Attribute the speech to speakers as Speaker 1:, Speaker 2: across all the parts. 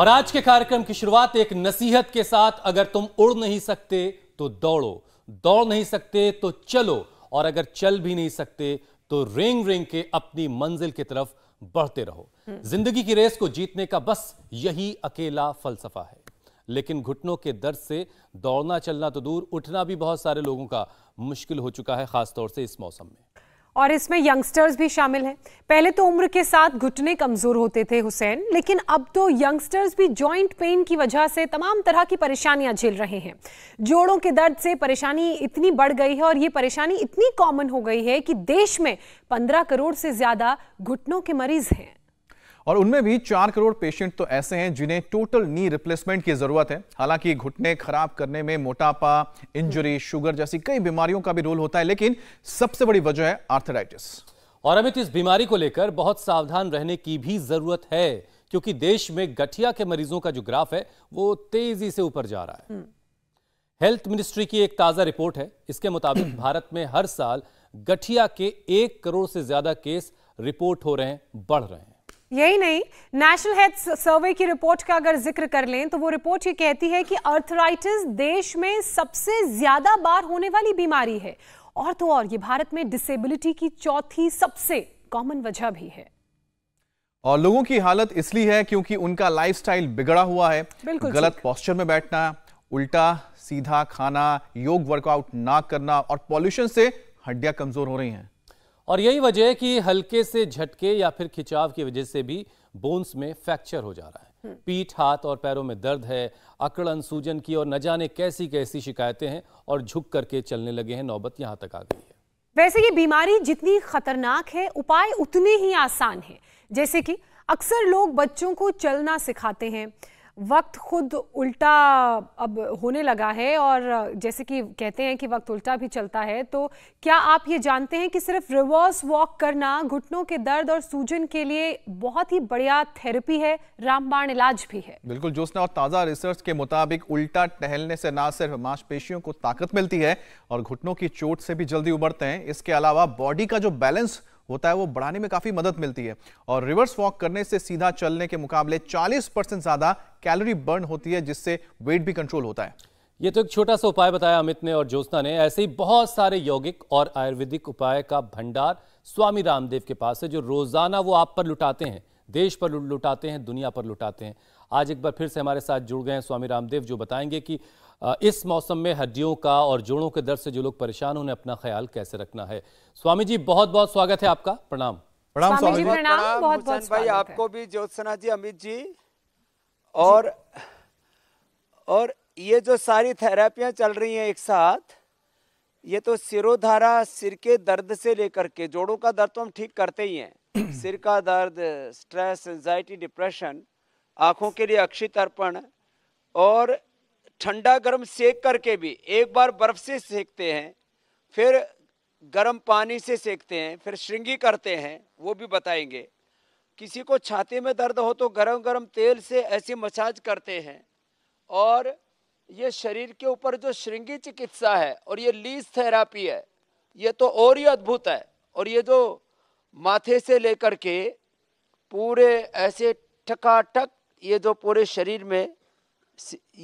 Speaker 1: और आज के कार्यक्रम की शुरुआत एक नसीहत के साथ अगर तुम उड़ नहीं सकते तो दौड़ो दौड़ नहीं सकते तो चलो और अगर चल भी नहीं सकते तो रेंग रेंग के अपनी मंजिल की तरफ बढ़ते रहो हम्म। जिंदगी की रेस को जीतने का बस यही अकेला फलसफा है लेकिन घुटनों के दर्द से दौड़ना चलना तो दूर उठना भी बहुत सारे लोगों का मुश्किल हो चुका है खासतौर से इस मौसम में
Speaker 2: और इसमें यंगस्टर्स भी शामिल हैं पहले तो उम्र के साथ घुटने कमज़ोर होते थे हुसैन लेकिन अब तो यंगस्टर्स भी जॉइंट पेन की वजह से तमाम तरह की परेशानियां झेल रहे हैं जोड़ों के दर्द से परेशानी इतनी बढ़ गई है और ये परेशानी इतनी कॉमन हो गई है कि देश में पंद्रह करोड़ से ज़्यादा घुटनों के मरीज़ हैं
Speaker 3: और उनमें भी चार करोड़ पेशेंट तो ऐसे हैं जिन्हें टोटल नी रिप्लेसमेंट की जरूरत है हालांकि घुटने खराब करने में मोटापा इंजरी शुगर जैसी कई बीमारियों का भी रोल होता है लेकिन सबसे बड़ी वजह है आर्थराइटिस
Speaker 1: और अमित इस बीमारी को लेकर बहुत सावधान रहने की भी जरूरत है क्योंकि देश में गठिया के मरीजों का जो ग्राफ है वो तेजी से ऊपर जा रहा है हम्म। हेल्थ मिनिस्ट्री की एक ताजा रिपोर्ट है इसके मुताबिक भारत में हर साल गठिया के एक करोड़ से ज्यादा केस रिपोर्ट हो रहे हैं बढ़ रहे हैं
Speaker 2: यही नहीं नेशनल हेल्थ सर्वे की रिपोर्ट का अगर जिक्र कर लें तो वो रिपोर्ट ये कहती है कि अर्थराइटिस देश में सबसे ज्यादा बार होने वाली बीमारी है और तो और ये भारत में डिसेबिलिटी की चौथी सबसे कॉमन वजह भी है
Speaker 3: और लोगों की हालत इसलिए है क्योंकि उनका लाइफस्टाइल बिगड़ा हुआ है गलत पॉस्चर में बैठना उल्टा सीधा खाना योग वर्कआउट ना करना और पॉल्यूशन से हड्डियां कमजोर हो रही हैं
Speaker 1: और यही वजह है कि हल्के से झटके या फिर खिंचाव की वजह से भी बोन्स में फ्रैक्चर हो जा रहा है हम्म। पीठ हाथ और पैरों में दर्द है अकड़न सूजन की और न जाने कैसी कैसी शिकायतें हैं और झुक करके चलने लगे हैं नौबत यहाँ तक आ गई है
Speaker 2: वैसे ये बीमारी जितनी खतरनाक है उपाय उतने ही आसान है जैसे कि अक्सर लोग बच्चों को चलना सिखाते हैं वक्त खुद उल्टा अब होने लगा है और जैसे कि कहते हैं कि वक्त उल्टा भी चलता है तो क्या आप ये जानते हैं कि सिर्फ रिवर्स वॉक करना घुटनों के दर्द और सूजन के लिए बहुत ही बढ़िया थेरेपी है रामबाण इलाज भी है
Speaker 3: बिल्कुल जोसना और ताज़ा रिसर्च के मुताबिक उल्टा टहलने से ना सिर्फ मांसपेशियों को ताकत मिलती है और घुटनों की चोट से भी जल्दी उबरते हैं इसके अलावा बॉडी का जो बैलेंस होता है वो बढ़ाने में काफी मदद मिलती है और रिवर्स वॉक करने से सीधा चलने के मुकाबले 40 परसेंट ज्यादा कैलोरी बर्न होती है जिससे वेट भी कंट्रोल होता है ये तो एक छोटा
Speaker 1: सा उपाय बताया अमित ने और ज्योत्ना ने ऐसे ही बहुत सारे यौगिक और आयुर्वेदिक उपाय का भंडार स्वामी रामदेव के पास है जो रोजाना वो आप पर लुटाते हैं देश पर लुटाते हैं दुनिया पर लुटाते हैं आज एक बार फिर से हमारे साथ जुड़ गए हैं स्वामी रामदेव जो बताएंगे कि इस मौसम में हड्डियों का और जोड़ों के दर्द से जो लोग परेशान उन्हें अपना ख्याल कैसे रखना है स्वामी जी बहुत बहुत स्वागत है आपका प्रणाम प्रणाम स्वामी जी प्रणाम
Speaker 4: भाई आपको भी ज्योत्सना जी अमित जी और और ये जो सारी थेरेपियां चल रही हैं एक साथ ये तो सिरोधारा सिर के दर्द से लेकर के जोड़ों का दर्द तो हम ठीक करते ही हैं सिर का दर्द स्ट्रेस एंजाइटी डिप्रेशन आँखों के लिए अक्षित अर्पण और ठंडा गर्म सेक करके भी एक बार बर्फ़ से सेकते हैं फिर गर्म पानी से सेकते हैं फिर श्रृंगी करते हैं वो भी बताएंगे किसी को छाती में दर्द हो तो गर्म गर्म तेल से ऐसी मसाज करते हैं और ये शरीर के ऊपर जो श्रृंगी चिकित्सा है और ये लीज थेरापी है ये तो और ही अद्भुत है और ये जो माथे से लेकर के पूरे ऐसे ठकाठक ये जो पूरे शरीर में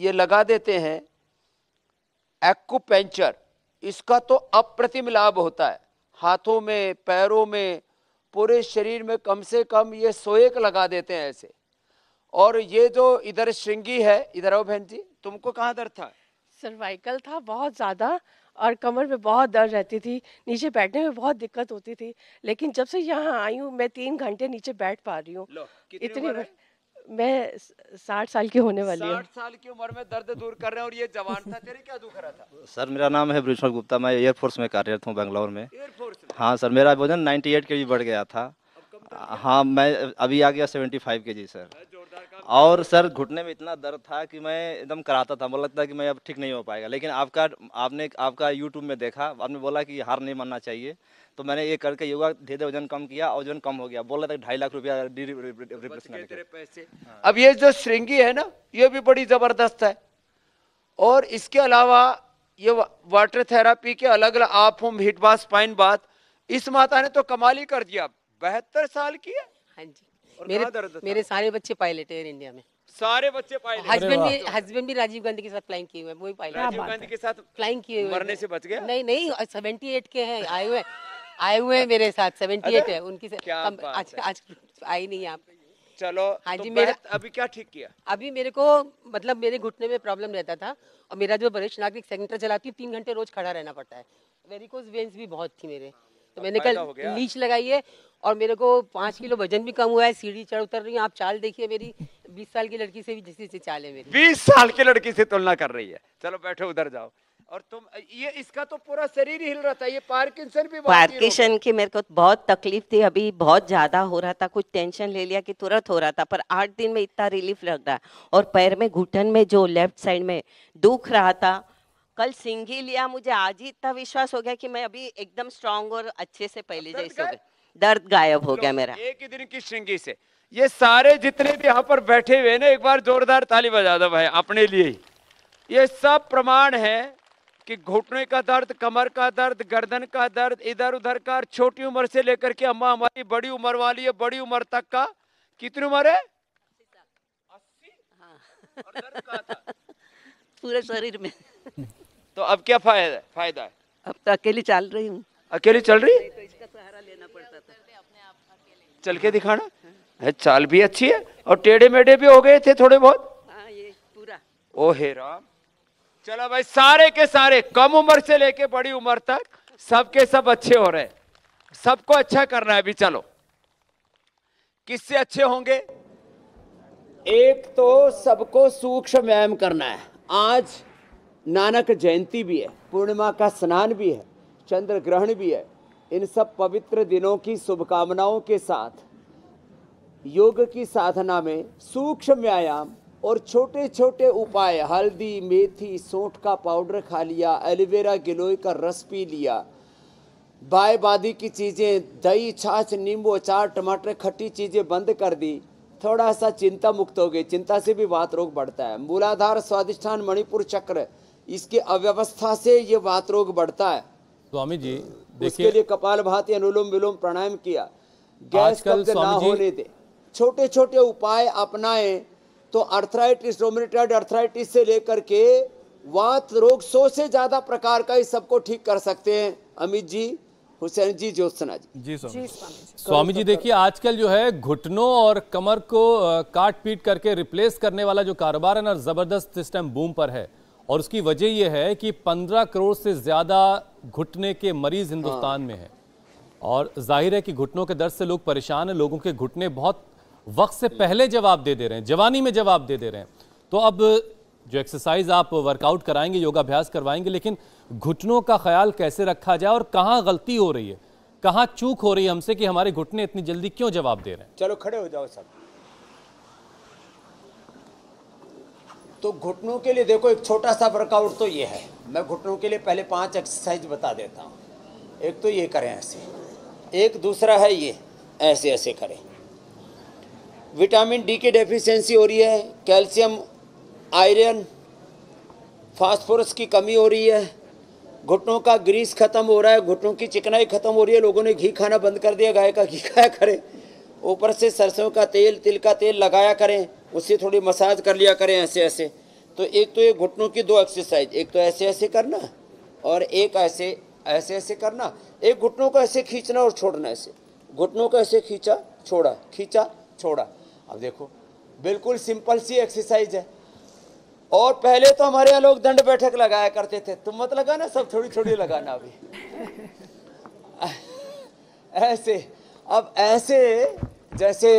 Speaker 4: ये लगा देते हैं एक्यूपेंचर इसका तो अप्रतिम लाभ होता है हाथों में पैरों में पूरे शरीर में कम से कम ये सोएक लगा देते हैं ऐसे और ये जो इधर श्रृंगी है इधर आओ बहन जी तुमको कहाँ दर्द था
Speaker 2: सर्वाइकल था बहुत ज़्यादा और कमर में बहुत दर्द रहती थी नीचे बैठने में बहुत दिक्कत होती थी लेकिन जब से यहाँ आई हूँ मैं तीन घंटे नीचे बैठ पा रही हूँ इतनी मैं साठ साल की होने वाली हूँ साठ साल
Speaker 4: की उम्र में दर्द दूर कर रहे हैं और ये
Speaker 2: जवान था तेरे क्या दुख
Speaker 4: रहा था सर मेरा नाम है ब्रिजमल गुप्ता मैं एयरफोर्स में कार्यरत हूँ बेंगलोर में एयरफोर्स हाँ सर मेरा वजन 98 के जी बढ़ गया था तो हाँ मैं अभी आ गया 75 के जी सर और सर घुटने में इतना दर्द था कि मैं एकदम कराता था मुझे लगता कि मैं अब ठीक नहीं हो पाएगा लेकिन आपका आपने आपका यूट्यूब में देखा आपने बोला कि हार नहीं मानना चाहिए तो मैंने ये करके योगा धीरे धीरे वजन कम किया और वजन कम हो गया बोल रहे थे ढाई लाख रुपया हाँ। अब ये जो श्रृंगी है ना ये भी बड़ी ज़बरदस्त है और इसके अलावा ये वाटर थेरापी के अलग अलग आप होम हिट बाथ स्पाइन बात इस माता ने तो कमाल ही कर दिया बहत्तर साल की है हाँ जी मेरे मेरे सारे
Speaker 2: बच्चे पायलट है इंडिया में सारे बच्चे पायलट हस्बैंड भी हस्बैंड भी राजीव गांधी के साथ फ्लाइंग किए हुए वो भी पायलट राजीव गांधी के साथ फ्लाइंग किए हुए मरने से बच गए नहीं नहीं सेवेंटी एट के हैं आए हुए आए हुए हैं मेरे साथ अच्छा, सेवेंटी एट है उनकी आज आज आई नहीं यहाँ चलो हाँ तो जी मेरा अभी क्या ठीक किया अभी मेरे को मतलब मेरे घुटने में प्रॉब्लम रहता था और मेरा जो वरिष्ठ नागरिक सेंटर चलाती हूँ तीन घंटे रोज खड़ा रहना पड़ता है वेरिकोज वेन्स भी बहुत थी मेरे
Speaker 3: तो मैंने कल लीच
Speaker 2: लगाई है और मेरे को पाँच किलो वजन भी कम हुआ है सीढ़ी चढ़ उतर रही हूँ आप चाल देखिए मेरी बीस साल की लड़की से भी जिससे से चाल है मेरी
Speaker 4: बीस साल की लड़की से तुलना कर रही है चलो बैठो उधर जाओ और तुम ये इसका तो पूरा शरीर हिल रहा था ये पार्किंसन भी पार्किंसन की मेरे को बहुत तकलीफ थी अभी बहुत ज्यादा हो रहा था कुछ टेंशन ले लिया कि तुरंत हो रहा था पर आठ दिन में इतना रिलीफ लग रहा और पैर में घुटन में जो लेफ्ट साइड में दुख रहा था
Speaker 2: कल सिंह ही लिया मुझे आज ही इतना विश्वास हो गया कि मैं अभी एकदम स्ट्रांग और अच्छे से पहले जैसे
Speaker 4: हो दर्द गायब हो गया मेरा एक ही दिन की श्रृंगी से ये सारे जितने भी यहाँ पर बैठे हुए ना एक बार जोरदार ताली बजा दो भाई अपने लिए ये सब प्रमाण है कि घुटने का दर्द कमर का दर्द गर्दन का दर्द इधर उधर का छोटी उम्र से लेकर के अम्मा हमारी बड़ी उम्र वाली है बड़ी उम्र तक का कितनी उम्र है अस्सी हाँ। पूरे शरीर में तो अब क्या फायदा है फायदा है अब तो अकेली चल रही हूँ अकेली चल रही तो इसका सहारा लेना पड़ता था चल के दिखाना है चाल भी अच्छी है और टेढ़े मेढ़े भी हो गए थे थोड़े बहुत हाँ, ये पूरा ओ हे राम चलो भाई सारे के सारे कम उम्र से लेके बड़ी उम्र तक सबके सब अच्छे हो रहे सबको अच्छा करना है अभी चलो किससे अच्छे होंगे एक तो सबको सूक्ष्म व्यायाम करना है आज नानक जयंती भी है पूर्णिमा का स्नान भी है चंद्र ग्रहण भी है इन सब पवित्र दिनों की शुभकामनाओं के साथ योग की साधना में सूक्ष्म व्यायाम और छोटे छोटे उपाय हल्दी मेथी सोंठ का पाउडर खा लिया एलोवेरा गिलोय का रस पी लिया बाय बादी की चीज़ें दही छाछ नींबू अचार टमाटर खट्टी चीज़ें बंद कर दी थोड़ा सा चिंता मुक्त हो गई चिंता से भी बात रोग बढ़ता है मूलाधार स्वादिष्ठान मणिपुर चक्र इसके अव्यवस्था से ये वात रोग बढ़ता है
Speaker 1: स्वामी जी उसके लिए
Speaker 4: कपाल भाती अनुलोम विलोम प्राणायाम किया गैस कब्ज ना होने दे छोटे छोटे उपाय अपनाए तो अर्थराइटिस रोमिटाइड अर्थराइटिस से लेकर के वात रोग सौ से ज्यादा प्रकार का इस सबको ठीक कर सकते हैं अमित जी हुसैन जी ज्योत्सना जी जी स्वामी स्वामी
Speaker 1: जी देखिए आजकल जो है घुटनों और कमर को काट पीट करके रिप्लेस करने वाला जो कारोबार है ना जबरदस्त सिस्टम बूम पर है और उसकी वजह यह है कि 15 करोड़ से ज़्यादा घुटने के मरीज हिंदुस्तान हाँ। में हैं और जाहिर है कि घुटनों के दर्द से लोग परेशान हैं लोगों के घुटने बहुत वक्त से पहले जवाब दे दे रहे हैं जवानी में जवाब दे दे रहे हैं तो अब जो एक्सरसाइज आप वर्कआउट कराएंगे योगाभ्यास करवाएंगे लेकिन घुटनों का ख्याल कैसे रखा जाए और कहाँ गलती हो रही है कहाँ चूक हो रही है हमसे कि हमारे घुटने इतनी जल्दी क्यों जवाब दे रहे हैं
Speaker 4: चलो खड़े हो जाओ सब तो घुटनों के लिए देखो एक छोटा सा वर्कआउट तो ये है मैं घुटनों के लिए पहले पांच एक्सरसाइज बता देता हूँ एक तो ये करें ऐसे एक दूसरा है ये ऐसे ऐसे करें विटामिन डी की डेफिशिएंसी हो रही है कैल्शियम आयरन फास्फोरस की कमी हो रही है घुटनों का ग्रीस खत्म हो रहा है घुटनों की चिकनाई खत्म हो रही है लोगों ने घी खाना बंद कर दिया गाय का घी खाया करें ऊपर से सरसों का तेल तिल का तेल लगाया करें उससे थोड़ी मसाज कर लिया करें ऐसे ऐसे तो एक तो ये घुटनों की दो एक्सरसाइज एक तो ऐसे ऐसे करना और एक ऐसे ऐसे ऐसे करना एक घुटनों को ऐसे खींचना और छोड़ना ऐसे घुटनों को ऐसे खींचा छोड़ा खींचा छोड़ा अब देखो बिल्कुल सिंपल सी एक्सरसाइज है और पहले तो हमारे यहाँ लोग दंड बैठक लगाया करते थे तुम मत लगाना सब थोड़ी थोड़ी लगाना
Speaker 3: अभी
Speaker 4: ऐसे अब ऐसे जैसे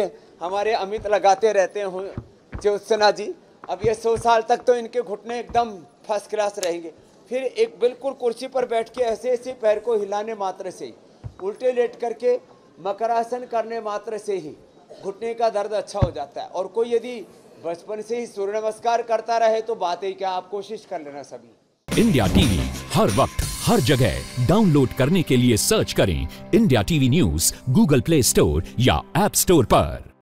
Speaker 4: हमारे अमित लगाते रहते हैं ज्योत्सना जी अब ये सौ साल तक तो इनके घुटने एकदम फर्स्ट क्लास रहेंगे फिर एक बिल्कुल कुर्सी पर बैठ के ऐसे ऐसे पैर को हिलाने मात्र से ही उल्टे लेट करके मकरासन करने मात्र से ही घुटने का दर्द अच्छा हो जाता है और कोई यदि बचपन से ही सूर्य नमस्कार करता रहे तो बात ही क्या आप कोशिश कर लेना सभी
Speaker 1: इंडिया टीवी हर वक्त हर जगह डाउनलोड करने के लिए सर्च करें India TV news Google Play Store या एप स्टोर पर